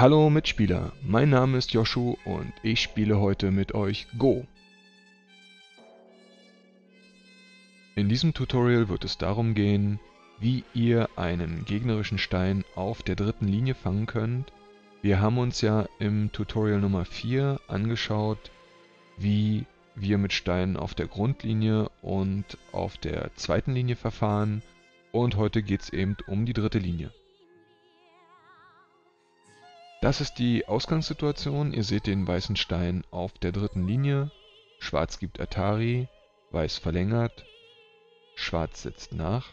Hallo Mitspieler, mein Name ist Joshu und ich spiele heute mit euch Go. In diesem Tutorial wird es darum gehen, wie ihr einen gegnerischen Stein auf der dritten Linie fangen könnt. Wir haben uns ja im Tutorial Nummer 4 angeschaut, wie wir mit Steinen auf der Grundlinie und auf der zweiten Linie verfahren und heute geht es eben um die dritte Linie. Das ist die Ausgangssituation. Ihr seht den weißen Stein auf der dritten Linie. Schwarz gibt Atari, Weiß verlängert, Schwarz setzt nach.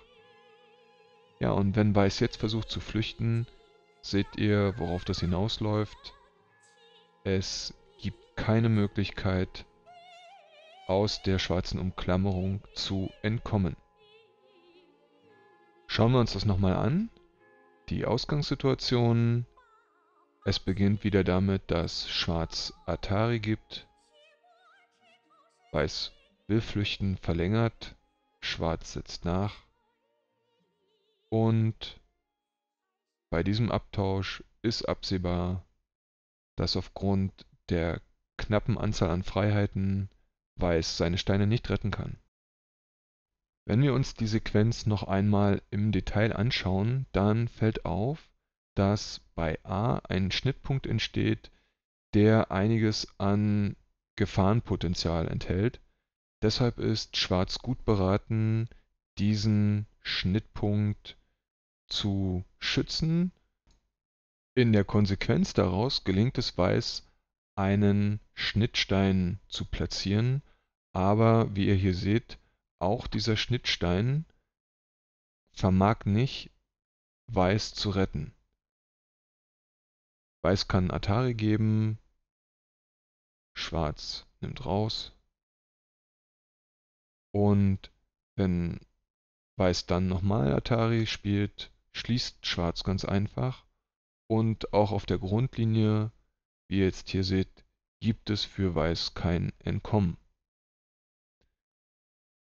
Ja, und wenn Weiß jetzt versucht zu flüchten, seht ihr, worauf das hinausläuft. Es gibt keine Möglichkeit, aus der schwarzen Umklammerung zu entkommen. Schauen wir uns das nochmal an. Die Ausgangssituation es beginnt wieder damit, dass Schwarz Atari gibt, Weiß will flüchten, verlängert, Schwarz setzt nach und bei diesem Abtausch ist absehbar, dass aufgrund der knappen Anzahl an Freiheiten Weiß seine Steine nicht retten kann. Wenn wir uns die Sequenz noch einmal im Detail anschauen, dann fällt auf, dass bei A ein Schnittpunkt entsteht, der einiges an Gefahrenpotenzial enthält. Deshalb ist Schwarz gut beraten, diesen Schnittpunkt zu schützen. In der Konsequenz daraus gelingt es Weiß, einen Schnittstein zu platzieren, aber wie ihr hier seht, auch dieser Schnittstein vermag nicht Weiß zu retten. Weiß kann Atari geben. Schwarz nimmt raus. Und wenn Weiß dann nochmal Atari spielt, schließt Schwarz ganz einfach. Und auch auf der Grundlinie, wie ihr jetzt hier seht, gibt es für Weiß kein Entkommen.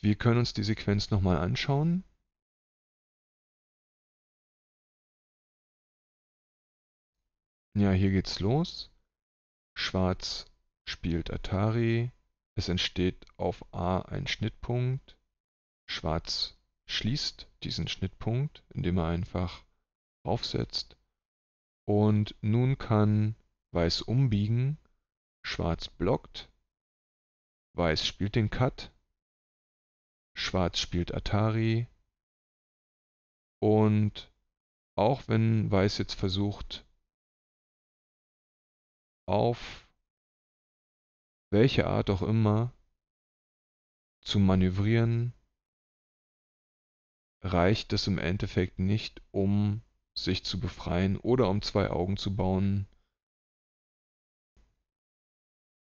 Wir können uns die Sequenz nochmal anschauen. Ja, hier geht's los. Schwarz spielt Atari. Es entsteht auf A ein Schnittpunkt. Schwarz schließt diesen Schnittpunkt, indem er einfach aufsetzt. Und nun kann Weiß umbiegen. Schwarz blockt. Weiß spielt den Cut. Schwarz spielt Atari. Und auch wenn Weiß jetzt versucht, auf welche Art auch immer zu manövrieren, reicht es im Endeffekt nicht, um sich zu befreien oder um zwei Augen zu bauen.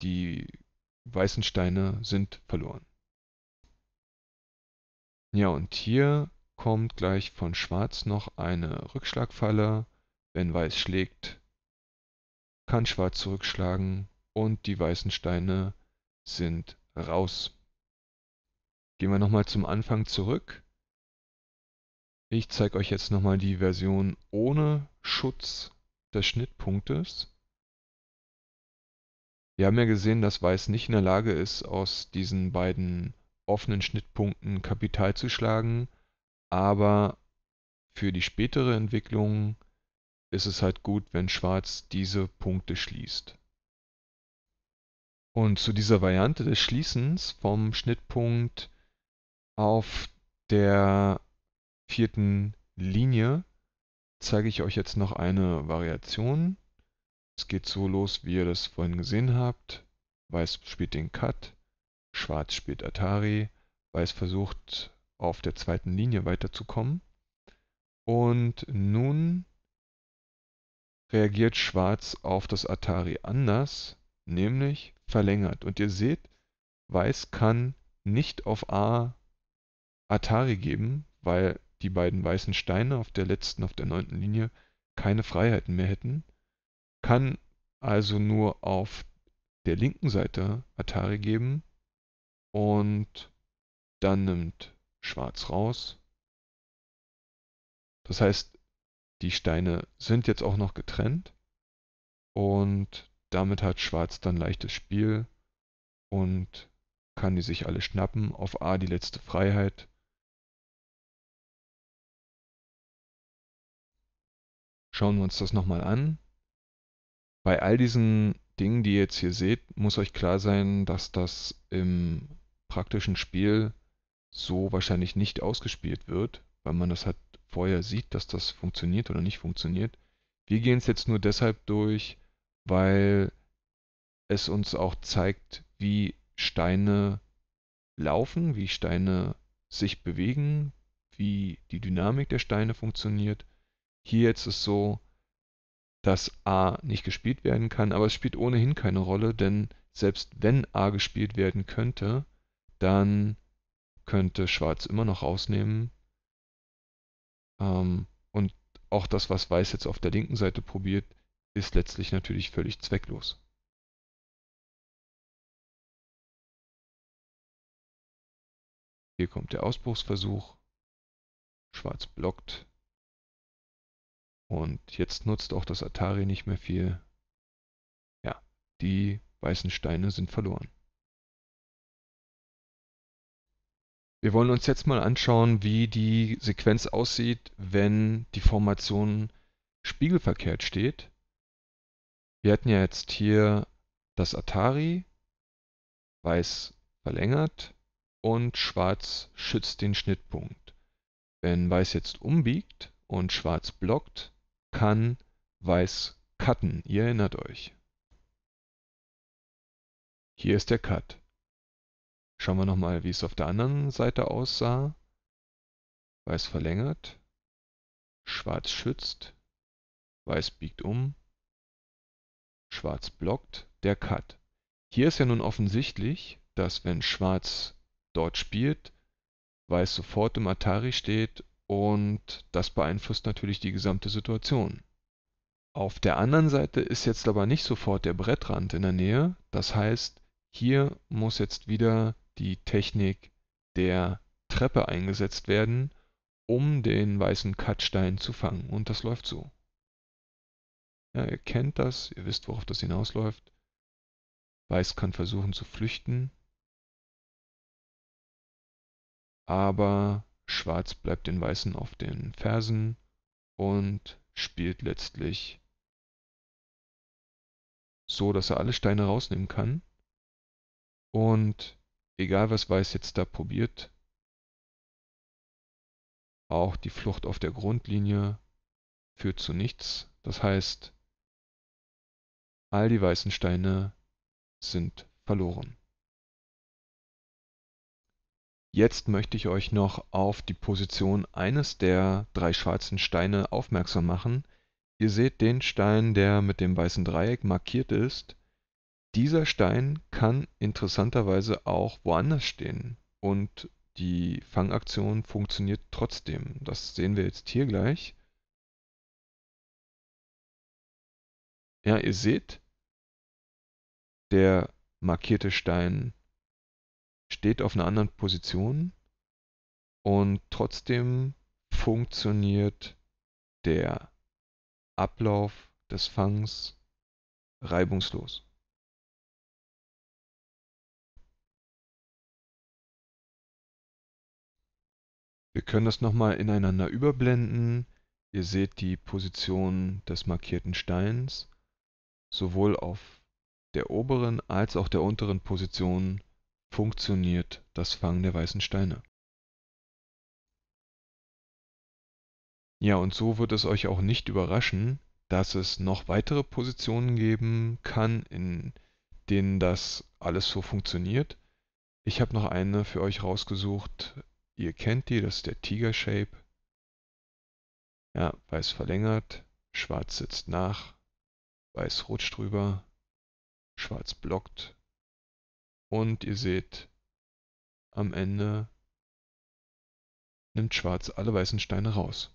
Die weißen Steine sind verloren. Ja, und hier kommt gleich von Schwarz noch eine Rückschlagfalle. Wenn Weiß schlägt, kann Schwarz zurückschlagen und die weißen Steine sind raus. Gehen wir nochmal zum Anfang zurück. Ich zeige euch jetzt nochmal die Version ohne Schutz des Schnittpunktes. Wir haben ja gesehen, dass Weiß nicht in der Lage ist, aus diesen beiden offenen Schnittpunkten Kapital zu schlagen, aber für die spätere Entwicklung ist es halt gut, wenn Schwarz diese Punkte schließt. Und zu dieser Variante des Schließens vom Schnittpunkt auf der vierten Linie zeige ich euch jetzt noch eine Variation. Es geht so los, wie ihr das vorhin gesehen habt. Weiß spielt den Cut, Schwarz spielt Atari, Weiß versucht auf der zweiten Linie weiterzukommen. Und nun reagiert Schwarz auf das Atari anders, nämlich verlängert. Und ihr seht, Weiß kann nicht auf A Atari geben, weil die beiden weißen Steine auf der letzten, auf der neunten Linie keine Freiheiten mehr hätten, kann also nur auf der linken Seite Atari geben und dann nimmt Schwarz raus. Das heißt, die Steine sind jetzt auch noch getrennt und damit hat Schwarz dann leichtes Spiel und kann die sich alle schnappen. Auf A die letzte Freiheit. Schauen wir uns das nochmal an. Bei all diesen Dingen, die ihr jetzt hier seht, muss euch klar sein, dass das im praktischen Spiel so wahrscheinlich nicht ausgespielt wird, weil man das hat vorher sieht, dass das funktioniert oder nicht funktioniert. Wir gehen es jetzt nur deshalb durch, weil es uns auch zeigt, wie Steine laufen, wie Steine sich bewegen, wie die Dynamik der Steine funktioniert. Hier jetzt ist so, dass A nicht gespielt werden kann, aber es spielt ohnehin keine Rolle, denn selbst wenn A gespielt werden könnte, dann könnte Schwarz immer noch rausnehmen ähm, und auch das, was Weiß jetzt auf der linken Seite probiert, ist letztlich natürlich völlig zwecklos. Hier kommt der Ausbruchsversuch. Schwarz blockt. Und jetzt nutzt auch das Atari nicht mehr viel. Ja, die weißen Steine sind verloren. Wir wollen uns jetzt mal anschauen, wie die Sequenz aussieht, wenn die Formation spiegelverkehrt steht. Wir hatten ja jetzt hier das Atari, weiß verlängert und schwarz schützt den Schnittpunkt. Wenn weiß jetzt umbiegt und schwarz blockt, kann weiß cutten. Ihr erinnert euch. Hier ist der Cut. Schauen wir nochmal, wie es auf der anderen Seite aussah. Weiß verlängert. Schwarz schützt. Weiß biegt um. Schwarz blockt. Der Cut. Hier ist ja nun offensichtlich, dass wenn Schwarz dort spielt, Weiß sofort im Atari steht und das beeinflusst natürlich die gesamte Situation. Auf der anderen Seite ist jetzt aber nicht sofort der Brettrand in der Nähe, das heißt, hier muss jetzt wieder die Technik der Treppe eingesetzt werden, um den weißen Cutstein zu fangen. Und das läuft so. Ja, ihr kennt das, ihr wisst, worauf das hinausläuft. Weiß kann versuchen zu flüchten, aber Schwarz bleibt den Weißen auf den Fersen und spielt letztlich so, dass er alle Steine rausnehmen kann. Und egal was Weiß jetzt da probiert, auch die Flucht auf der Grundlinie führt zu nichts. Das heißt, all die weißen Steine sind verloren. Jetzt möchte ich euch noch auf die Position eines der drei schwarzen Steine aufmerksam machen. Ihr seht den Stein, der mit dem weißen Dreieck markiert ist. Dieser Stein kann interessanterweise auch woanders stehen und die Fangaktion funktioniert trotzdem. Das sehen wir jetzt hier gleich. Ja, ihr seht, der markierte Stein steht auf einer anderen Position und trotzdem funktioniert der Ablauf des Fangs reibungslos. Wir können das nochmal ineinander überblenden. Ihr seht die Position des markierten Steins sowohl auf der oberen als auch der unteren Position funktioniert das Fangen der weißen Steine. Ja, und so wird es euch auch nicht überraschen, dass es noch weitere Positionen geben kann, in denen das alles so funktioniert. Ich habe noch eine für euch rausgesucht, Ihr kennt die, das ist der Tiger Shape. Ja, weiß verlängert, schwarz sitzt nach, weiß rutscht drüber, schwarz blockt. Und ihr seht, am Ende nimmt schwarz alle weißen Steine raus.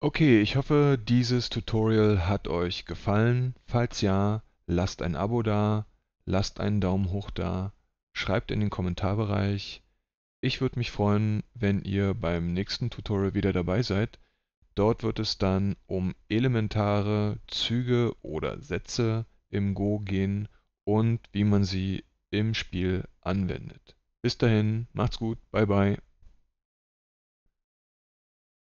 Okay, ich hoffe, dieses Tutorial hat euch gefallen. Falls ja, lasst ein Abo da, lasst einen Daumen hoch da schreibt in den Kommentarbereich. Ich würde mich freuen, wenn ihr beim nächsten Tutorial wieder dabei seid. Dort wird es dann um elementare Züge oder Sätze im Go gehen und wie man sie im Spiel anwendet. Bis dahin, macht's gut, bye bye.